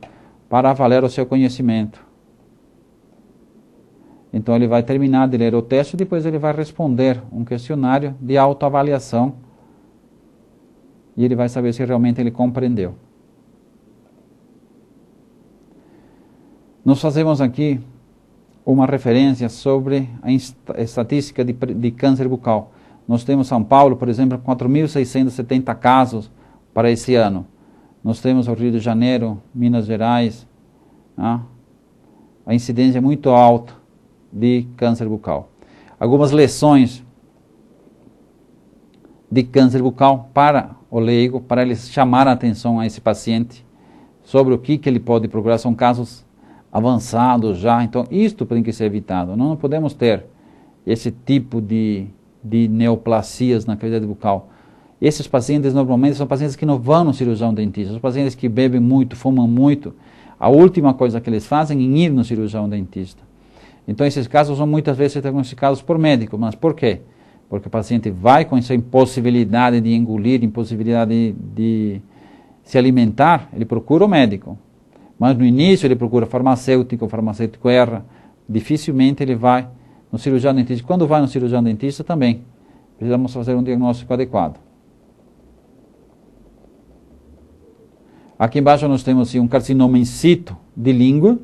para avaliar o seu conhecimento. Então ele vai terminar de ler o texto e depois ele vai responder um questionário de autoavaliação e ele vai saber se realmente ele compreendeu. Nós fazemos aqui uma referência sobre a estatística de, de câncer bucal. Nós temos São Paulo, por exemplo, 4.670 casos para esse ano. Nós temos o Rio de Janeiro, Minas Gerais, né? a incidência é muito alta de câncer bucal. Algumas lesões de câncer bucal para o leigo, para ele chamar a atenção a esse paciente sobre o que, que ele pode procurar, são casos avançados já, então isto tem que ser evitado. Não, não podemos ter esse tipo de, de neoplasias na cavidade bucal esses pacientes normalmente são pacientes que não vão no cirurgião dentista, são pacientes que bebem muito, fumam muito. A última coisa que eles fazem é ir no cirurgião dentista. Então esses casos são muitas vezes diagnosticados por médico, mas por quê? Porque o paciente vai com essa impossibilidade de engolir, impossibilidade de, se alimentar, ele procura o médico. Mas no início ele procura farmacêutico, o farmacêutico erra, dificilmente ele vai no cirurgião dentista. Quando vai no cirurgião dentista também, precisamos fazer um diagnóstico adequado. Aqui embaixo nós temos assim, um carcinoma in situ de língua,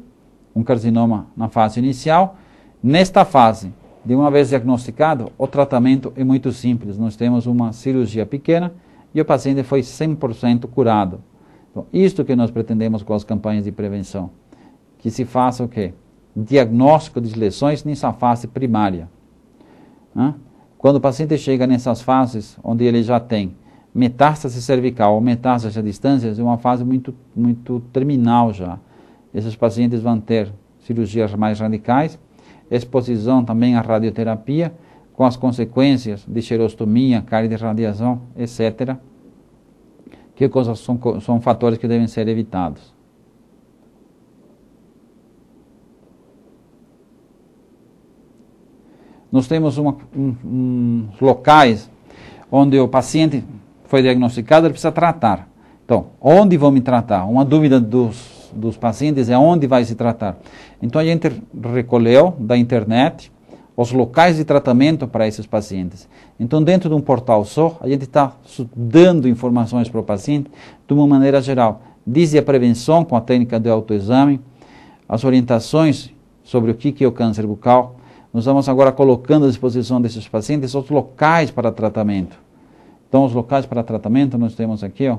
um carcinoma na fase inicial. Nesta fase, de uma vez diagnosticado, o tratamento é muito simples. Nós temos uma cirurgia pequena e o paciente foi 100% curado. Então, isto que nós pretendemos com as campanhas de prevenção. Que se faça o quê? Diagnóstico de lesões nessa fase primária. Né? Quando o paciente chega nessas fases, onde ele já tem metástase cervical ou metástase a distâncias é uma fase muito, muito terminal já. Esses pacientes vão ter cirurgias mais radicais, exposição também à radioterapia, com as consequências de xerostomia, cárie de radiação, etc., que coisas são, são fatores que devem ser evitados. Nós temos uma, um, um, locais onde o paciente foi diagnosticado, ele precisa tratar. Então, onde vão me tratar? Uma dúvida dos, dos pacientes é onde vai se tratar. Então, a gente recolheu da internet os locais de tratamento para esses pacientes. Então, dentro de um portal só, a gente está dando informações para o paciente de uma maneira geral. Diz a prevenção com a técnica de autoexame, as orientações sobre o que é o câncer bucal. Nós vamos agora colocando à disposição desses pacientes outros locais para tratamento. Então, os locais para tratamento nós temos aqui, ó.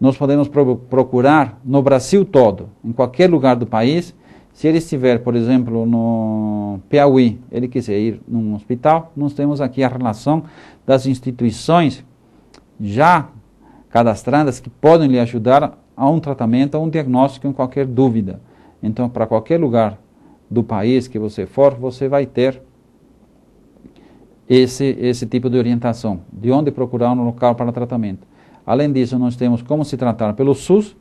Nós podemos procurar no Brasil todo, em qualquer lugar do país. Se ele estiver, por exemplo, no Piauí, ele quiser ir num hospital, nós temos aqui a relação das instituições já cadastradas que podem lhe ajudar a um tratamento, a um diagnóstico em qualquer dúvida. Então, para qualquer lugar do país que você for, você vai ter esse, esse tipo de orientação, de onde procurar um local para tratamento. Além disso, nós temos como se tratar pelo SUS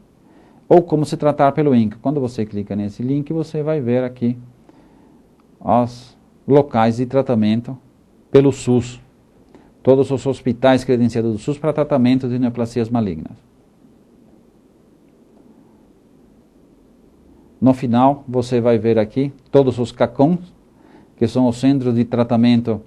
ou como se tratar pelo INCA. Quando você clica nesse link, você vai ver aqui os locais de tratamento pelo SUS. Todos os hospitais credenciados do SUS para tratamento de neoplasias malignas. No final, você vai ver aqui todos os CACONs, que são os Centros de Tratamento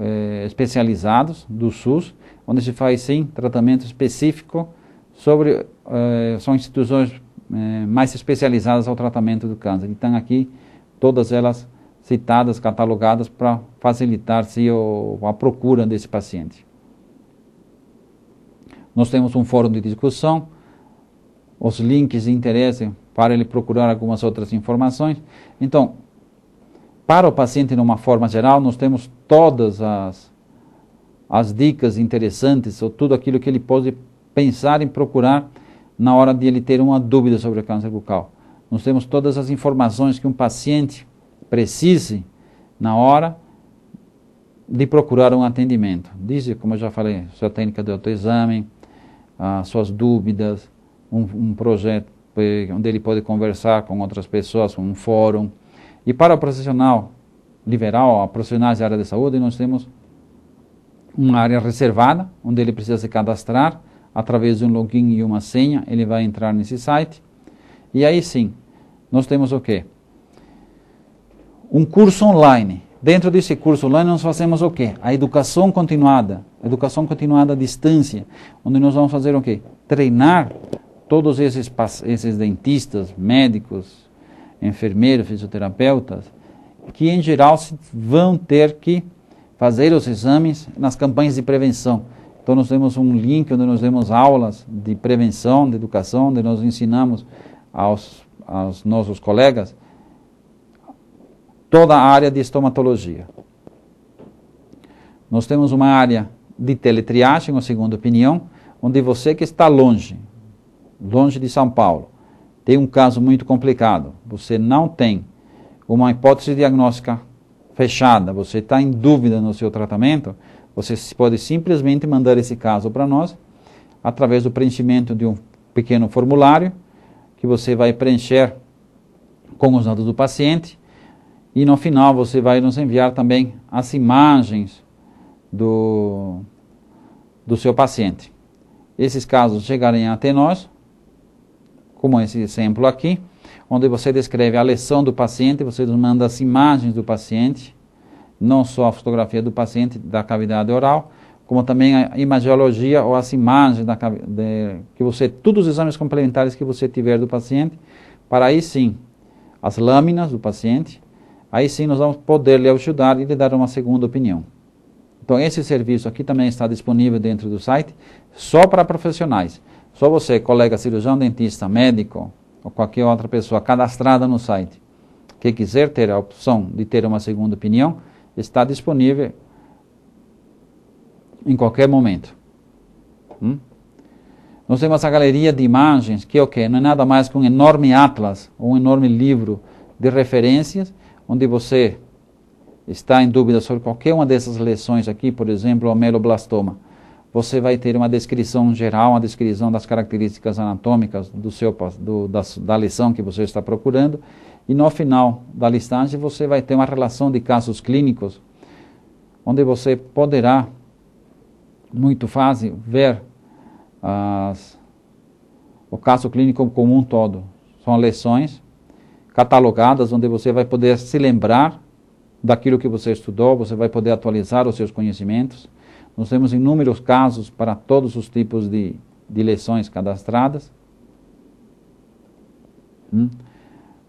eh, especializados do SUS, onde se faz sim tratamento específico sobre eh, são instituições eh, mais especializadas ao tratamento do câncer. Então aqui todas elas citadas, catalogadas para facilitar se a procura desse paciente. Nós temos um fórum de discussão, os links de interesse para ele procurar algumas outras informações. Então, para o paciente, de uma forma geral, nós temos todas as, as dicas interessantes, ou tudo aquilo que ele pode pensar em procurar na hora de ele ter uma dúvida sobre o câncer bucal. Nós temos todas as informações que um paciente precise na hora de procurar um atendimento. Diz, como eu já falei, sua técnica de autoexame, suas dúvidas, um, um projeto eh, onde ele pode conversar com outras pessoas, um fórum. E para o profissional liberal, a profissionais da área da saúde, nós temos uma área reservada, onde ele precisa se cadastrar através de um login e uma senha, ele vai entrar nesse site. E aí sim, nós temos o quê? Um curso online. Dentro desse curso online nós fazemos o quê? A educação continuada, educação continuada à distância, onde nós vamos fazer o quê? Treinar todos esses, esses dentistas, médicos, enfermeiros, fisioterapeutas, que em geral vão ter que fazer os exames nas campanhas de prevenção. Então nós temos um link onde nós demos aulas de prevenção, de educação, onde nós ensinamos aos, aos nossos colegas toda a área de estomatologia. Nós temos uma área de teletriagem, ou segunda opinião, onde você que está longe, longe de São Paulo, tem um caso muito complicado. Você não tem uma hipótese diagnóstica fechada, você está em dúvida no seu tratamento, você pode simplesmente mandar esse caso para nós através do preenchimento de um pequeno formulário que você vai preencher com os dados do paciente e no final você vai nos enviar também as imagens do, do seu paciente. Esses casos chegarem até nós como esse exemplo aqui, onde você descreve a lesão do paciente, você nos manda as imagens do paciente, não só a fotografia do paciente da cavidade oral, como também a imagiologia ou as imagens da, de, que você, todos os exames complementares que você tiver do paciente, para aí sim, as lâminas do paciente, aí sim nós vamos poder lhe ajudar e lhe dar uma segunda opinião. Então esse serviço aqui também está disponível dentro do site, só para profissionais. Só você, colega cirurgião, dentista, médico ou qualquer outra pessoa cadastrada no site que quiser ter a opção de ter uma segunda opinião, está disponível em qualquer momento. Hum? Nós temos essa galeria de imagens que é o que não é nada mais que um enorme atlas, um enorme livro de referências, onde você está em dúvida sobre qualquer uma dessas lesões aqui, por exemplo, o ameloblastoma você vai ter uma descrição geral, uma descrição das características anatômicas do seu, do, da, da lição que você está procurando. E no final da listagem você vai ter uma relação de casos clínicos, onde você poderá, muito fácil, ver as, o caso clínico como um todo. São lesões catalogadas, onde você vai poder se lembrar daquilo que você estudou, você vai poder atualizar os seus conhecimentos. Nós temos inúmeros casos para todos os tipos de, de lesões cadastradas. Hum?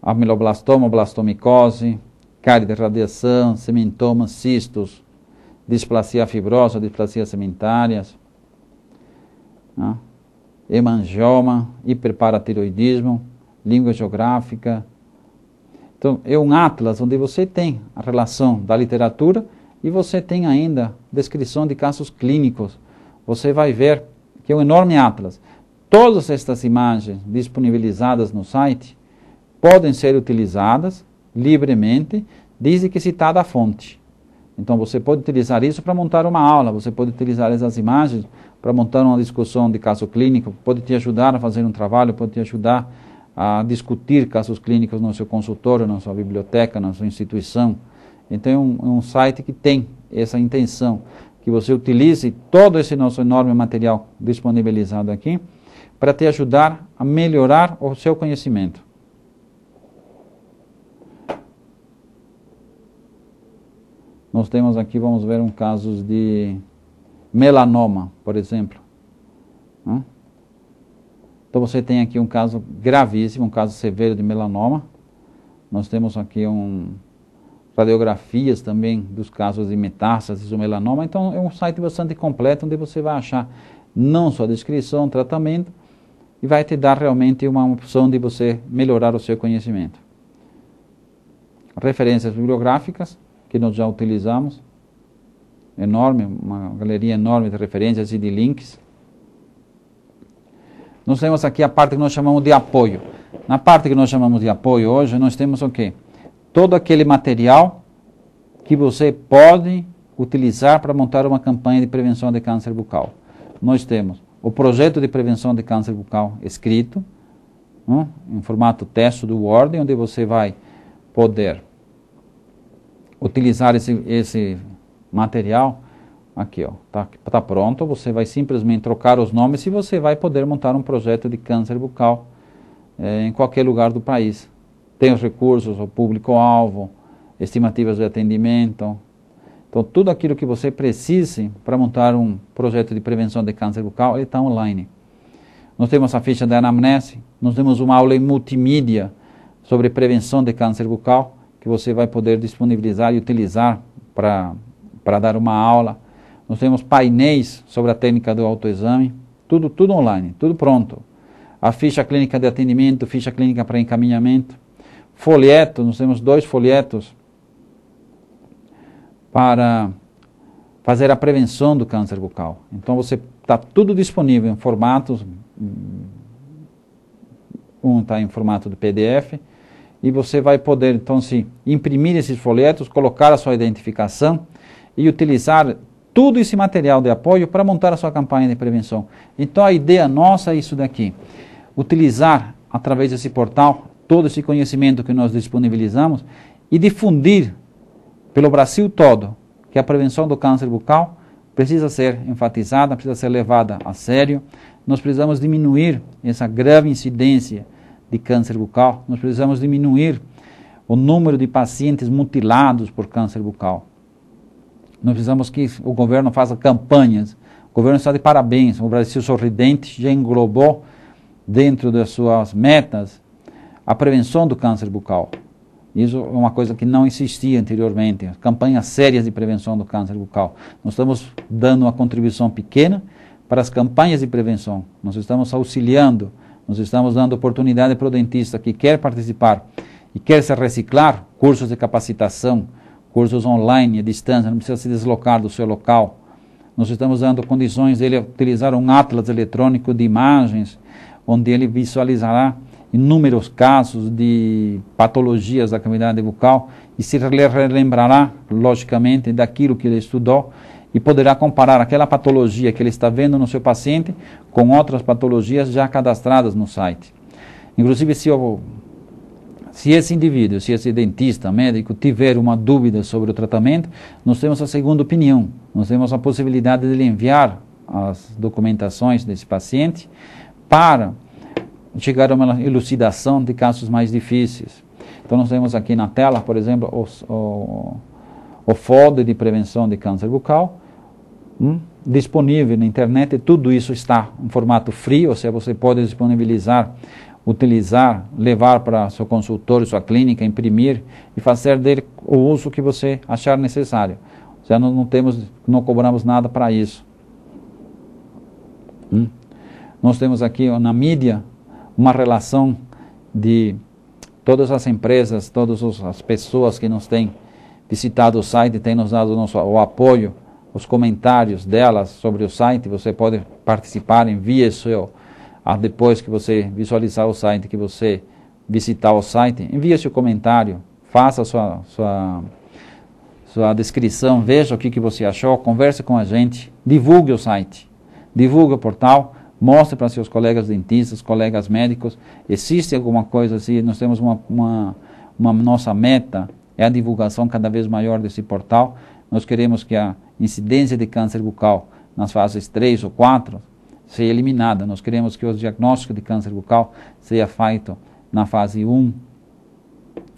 Amiloblastoma, blastomicose, cárie de radiação, cementoma, cistos, displasia fibrosa, displasia sementárias, né? hemangioma, hiperparatiroidismo, língua geográfica. Então, é um atlas onde você tem a relação da literatura e você tem ainda descrição de casos clínicos. Você vai ver que é um enorme atlas. Todas estas imagens disponibilizadas no site podem ser utilizadas livremente, desde que citada a fonte. Então você pode utilizar isso para montar uma aula, você pode utilizar essas imagens para montar uma discussão de caso clínico, pode te ajudar a fazer um trabalho, pode te ajudar a discutir casos clínicos no seu consultório, na sua biblioteca, na sua instituição. Então é um, é um site que tem essa intenção, que você utilize todo esse nosso enorme material disponibilizado aqui para te ajudar a melhorar o seu conhecimento. Nós temos aqui, vamos ver um casos de melanoma, por exemplo. Então você tem aqui um caso gravíssimo, um caso severo de melanoma. Nós temos aqui um, radiografias também dos casos de metástases ou melanoma. Então é um site bastante completo onde você vai achar não só a descrição, tratamento, e vai te dar realmente uma opção de você melhorar o seu conhecimento. Referências bibliográficas, que nós já utilizamos, enorme, uma galeria enorme de referências e de links. Nós temos aqui a parte que nós chamamos de apoio. Na parte que nós chamamos de apoio hoje, nós temos o quê? todo aquele material que você pode utilizar para montar uma campanha de prevenção de câncer bucal. Nós temos o projeto de prevenção de câncer bucal escrito, um, em formato texto do Word, onde você vai poder utilizar esse, esse material aqui, ó, tá, tá, pronto. Você vai simplesmente trocar os nomes e você vai poder montar um projeto de câncer bucal eh, em qualquer lugar do país tem os recursos, o público-alvo, estimativas de atendimento. Então, tudo aquilo que você precise para montar um projeto de prevenção de câncer bucal, ele está online. Nós temos a ficha da anamnese, nós temos uma aula em multimídia sobre prevenção de câncer bucal, que você vai poder disponibilizar e utilizar para, para dar uma aula. Nós temos painéis sobre a técnica do autoexame, tudo, tudo online, tudo pronto. A ficha clínica de atendimento, ficha clínica para encaminhamento. Folheto, nós temos dois folhetos para fazer a prevenção do câncer bucal. Então você está tudo disponível em formatos, um está em formato de PDF, e você vai poder então se assim, imprimir esses folhetos, colocar a sua identificação e utilizar tudo esse material de apoio para montar a sua campanha de prevenção. Então a ideia nossa é isso daqui, utilizar através desse portal todo esse conhecimento que nós disponibilizamos e difundir pelo Brasil todo que a prevenção do câncer bucal precisa ser enfatizada, precisa ser levada a sério. Nós precisamos diminuir essa grave incidência de câncer bucal, nós precisamos diminuir o número de pacientes mutilados por câncer bucal. Nós precisamos que o governo faça campanhas. O governo está de parabéns, o Brasil Sorridente já englobou dentro das suas metas a prevenção do câncer bucal. Isso é uma coisa que não existia anteriormente, campanhas sérias de prevenção do câncer bucal. Nós estamos dando uma contribuição pequena para as campanhas de prevenção. Nós estamos auxiliando, nós estamos dando oportunidade para o dentista que quer participar e quer se reciclar, cursos de capacitação, cursos online, à distância, não precisa se deslocar do seu local. Nós estamos dando condições dele utilizar um atlas eletrônico de imagens, onde ele visualizará inúmeros casos de patologias da cavidade bucal e se relembrará, logicamente, daquilo que ele estudou e poderá comparar aquela patologia que ele está vendo no seu paciente com outras patologias já cadastradas no site. Inclusive, se, eu, se esse indivíduo, se esse dentista, médico, tiver uma dúvida sobre o tratamento, nós temos a segunda opinião, nós temos a possibilidade de ele enviar as documentações desse paciente para chegar a uma elucidação de casos mais difíceis. Então, nós temos aqui na tela, por exemplo, o, o, o folder de prevenção de câncer bucal, hum, disponível na internet, tudo isso está em formato free, ou seja, você pode disponibilizar, utilizar, levar para seu consultor, sua clínica, imprimir e fazer dele o uso que você achar necessário. Ou seja, nós não, temos, não cobramos nada para isso. Hum. Nós temos aqui na mídia uma relação de todas as empresas, todas as pessoas que nos têm visitado o site, têm nos dado o, nosso, o apoio, os comentários delas sobre o site, você pode participar, envie seu, ah, depois que você visualizar o site, que você visitar o site, envie seu comentário, faça sua, sua, sua descrição, veja o que, que você achou, converse com a gente, divulgue o site, divulgue o portal, mostre para seus colegas dentistas, colegas médicos, existe alguma coisa assim, nós temos uma, uma, uma nossa meta, é a divulgação cada vez maior desse portal. Nós queremos que a incidência de câncer bucal nas fases 3 ou 4 seja eliminada. Nós queremos que o diagnóstico de câncer bucal seja feito na fase 1,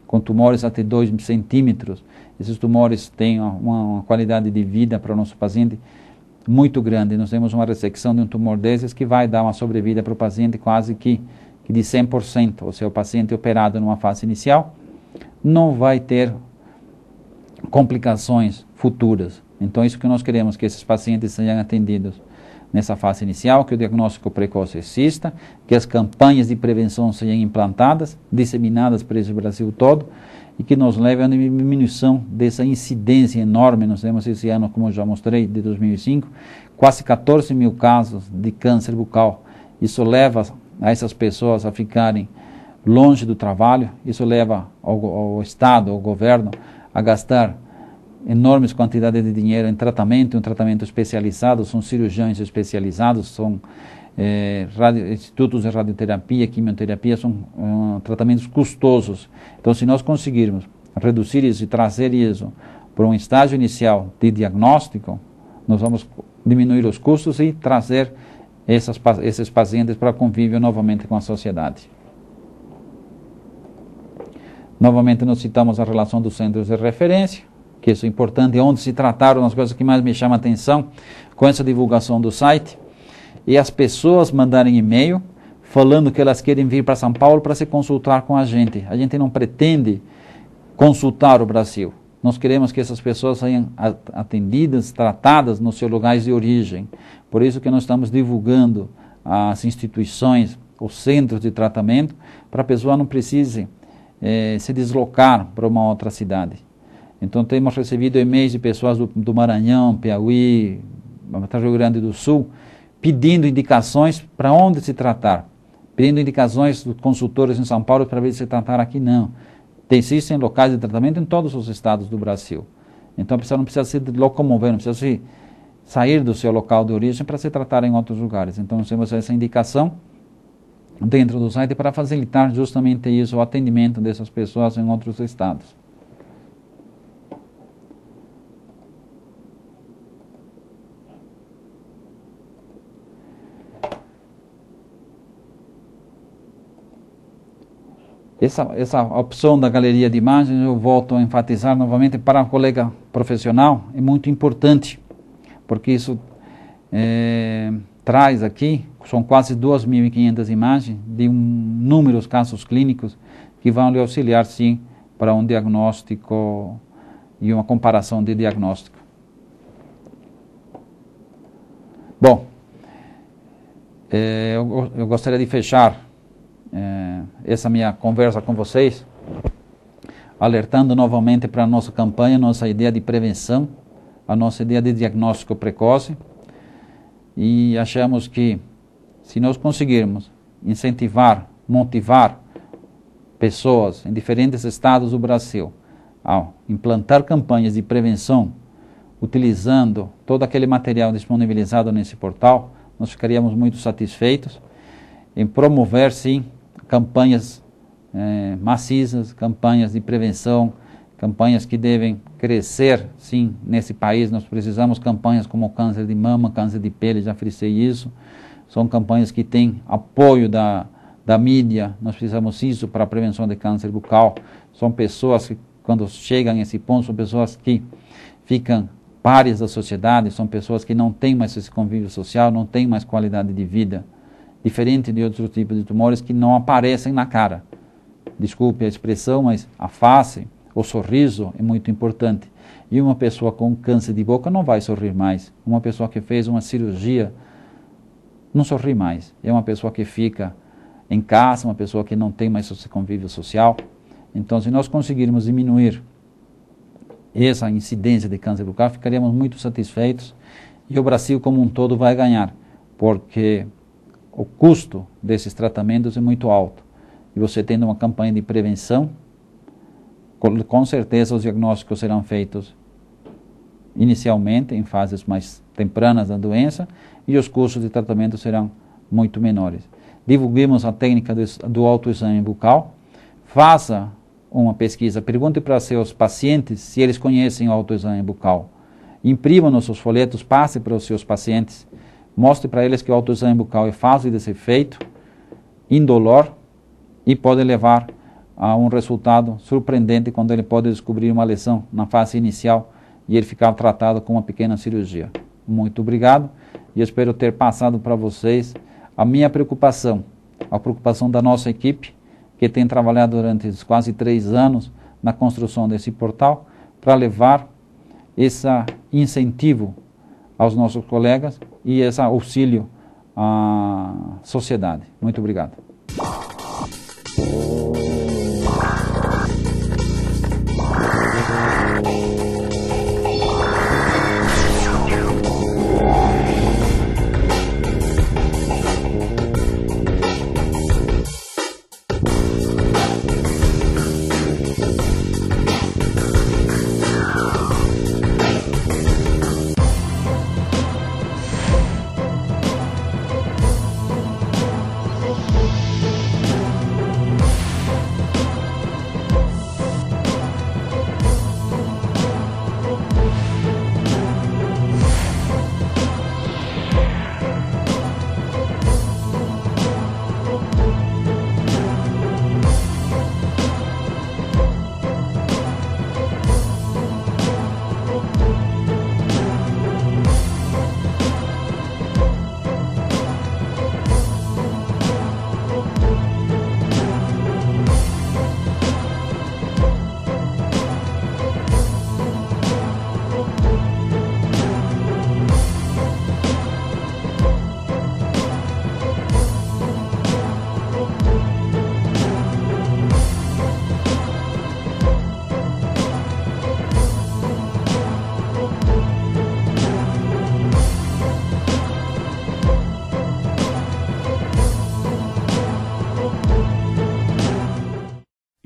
com tumores até 2 centímetros. Esses tumores têm uma, uma qualidade de vida para o nosso paciente muito grande. Nós temos uma ressecção de um tumor desses que vai dar uma sobrevida para o paciente quase que, que de 100%. Ou seja, o paciente operado numa fase inicial não vai ter complicações futuras. Então, é isso que nós queremos, que esses pacientes sejam atendidos nessa fase inicial, que o diagnóstico precoce exista, que as campanhas de prevenção sejam implantadas, disseminadas para esse Brasil todo, e que nos leve a uma diminuição dessa incidência enorme. Nós temos esse ano, como eu já mostrei, de 2005, quase 14 mil casos de câncer bucal. Isso leva a essas pessoas a ficarem longe do trabalho, isso leva ao, ao Estado, ao governo, a gastar enormes quantidades de dinheiro em tratamento, um tratamento especializado, são cirurgiões especializados, são é, radio, institutos de radioterapia, quimioterapia, são um, ah, tratamentos custosos. Então, se nós conseguirmos reduzir isso e trazer isso para um estágio inicial de diagnóstico, nós vamos diminuir os custos e trazer essas, esses pacientes para convívio novamente com a sociedade. Novamente, nós citamos a relação dos centros de referência que isso é importante, onde se trataram as coisas que mais me chamam a atenção com essa divulgação do site, e as pessoas mandarem e-mail falando que elas querem vir para São Paulo para se consultar com a gente. A gente não pretende consultar o Brasil. Nós queremos que essas pessoas sejam atendidas, tratadas nos seus lugares de origem. Por isso que nós estamos divulgando as instituições, os centros de tratamento, para a pessoa não precise eh, se deslocar para uma outra cidade. Então temos recebido e-mails de pessoas do, do Maranhão, Piauí, Rio Grande do Sul, pedindo indicações para onde se tratar, pedindo indicações dos consultores em São Paulo para ver se tratar aqui não. Existem locais de tratamento em todos os estados do Brasil. Então a pessoa não precisa se locomover, não precisa se sair do seu local de origem para se tratar em outros lugares. Então nós temos essa indicação dentro do site para facilitar justamente isso, o atendimento dessas pessoas em outros estados. Essa, essa opção da galeria de imagens, eu volto a enfatizar novamente, para o colega profissional é muito importante, porque isso é, traz aqui, são quase 2.500 imagens de um, inúmeros casos clínicos que vão lhe auxiliar, sim, para um diagnóstico e uma comparação de diagnóstico. Bom, é, eu, eu gostaria de fechar é, essa minha conversa com vocês, alertando novamente para a nossa campanha, nossa ideia de prevenção, a nossa ideia de diagnóstico precoce. E achamos que se nós conseguirmos incentivar, motivar pessoas em diferentes estados do Brasil a implantar campanhas de prevenção utilizando todo aquele material disponibilizado nesse portal, nós ficaríamos muito satisfeitos em promover, sim, campanhas é, maciças, campanhas de prevenção, campanhas que devem crescer, sim, nesse país. Nós precisamos campanhas como câncer de mama, câncer de pele, já frisei isso. São campanhas que têm apoio da, da mídia, nós precisamos isso para a prevenção de câncer bucal. São pessoas que, quando chegam a esse ponto, são pessoas que ficam pares da sociedade, são pessoas que não têm mais esse convívio social, não têm mais qualidade de vida diferente de outros tipos de tumores que não aparecem na cara. Desculpe a expressão, mas a face, o sorriso é muito importante. E uma pessoa com câncer de boca não vai sorrir mais. Uma pessoa que fez uma cirurgia não sorri mais. É uma pessoa que fica em casa, uma pessoa que não tem mais convívio social. Então, se nós conseguirmos diminuir essa incidência de câncer bucal, ficaríamos muito satisfeitos e o Brasil como um todo vai ganhar, porque o custo desses tratamentos é muito alto. E você tendo uma campanha de prevenção, com certeza os diagnósticos serão feitos inicialmente em fases mais tempranas da doença e os custos de tratamento serão muito menores. Divulguemos a técnica do autoexame bucal. Faça uma pesquisa, pergunte para seus pacientes se eles conhecem o autoexame bucal. Imprima nossos folhetos, passe para os seus pacientes mostre para eles que o autoexame bucal é fácil de ser feito, indolor e pode levar a um resultado surpreendente quando ele pode descobrir uma lesão na fase inicial e ele ficar tratado com uma pequena cirurgia. Muito obrigado e espero ter passado para vocês a minha preocupação, a preocupação da nossa equipe que tem trabalhado durante quase três anos na construção desse portal para levar esse incentivo aos nossos colegas e esse auxílio à sociedade. Muito obrigado.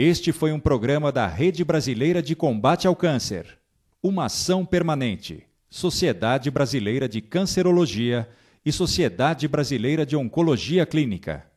Este foi um programa da Rede Brasileira de Combate ao Câncer. Uma ação permanente. Sociedade Brasileira de Cancerologia e Sociedade Brasileira de Oncologia Clínica.